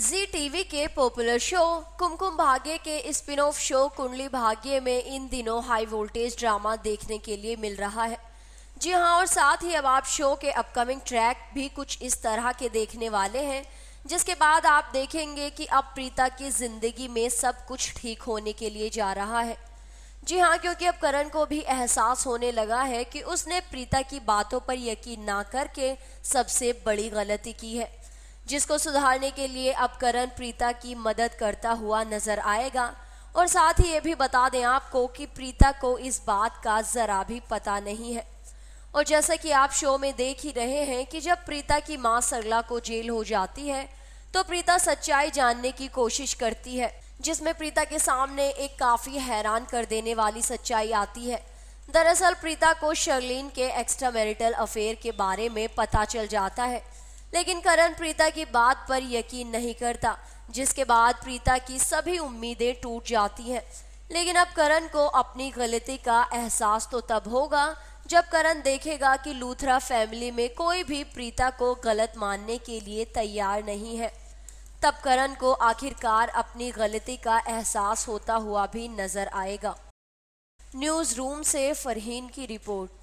जी TV के popular show Kumkum Bhagya के spin off show कुंडली भाग्य में इन दिनों हाई वोल्टेज ड्रामा देखने के लिए मिल रहा है जी हाँ और साथ ही अब आप शो के अपकमिंग ट्रैक भी कुछ इस तरह के देखने वाले हैं जिसके बाद आप देखेंगे कि अब प्रीता की जिंदगी में सब कुछ ठीक होने के लिए जा रहा है जी हाँ क्योंकि अब करण को भी एहसास होने लगा है कि उसने प्रीता की बातों पर यकीन ना करके सबसे बड़ी गलती की है जिसको सुधारने के लिए अब करण प्रीता की मदद करता हुआ नजर आएगा और साथ ही ये भी बता दें आपको कि प्रीता को इस बात का जरा भी पता नहीं है और जैसा कि आप शो में देख ही रहे हैं कि जब प्रीता की माँ सरला को जेल हो जाती है तो प्रीता सच्चाई जानने की कोशिश करती है जिसमें प्रीता के सामने एक काफी हैरान कर देने वाली सच्चाई आती है दरअसल प्रीता को शर्लिन के एक्स्ट्रा मैरिटल अफेयर के बारे में पता चल जाता है लेकिन करण प्रीता की बात पर यकीन नहीं करता जिसके बाद प्रीता की सभी उम्मीदें टूट जाती हैं लेकिन अब करण को अपनी गलती का एहसास तो तब होगा जब करण देखेगा कि लूथरा फैमिली में कोई भी प्रीता को गलत मानने के लिए तैयार नहीं है तब करण को आखिरकार अपनी गलती का एहसास होता हुआ भी नजर आएगा न्यूज रूम से फरहीन की रिपोर्ट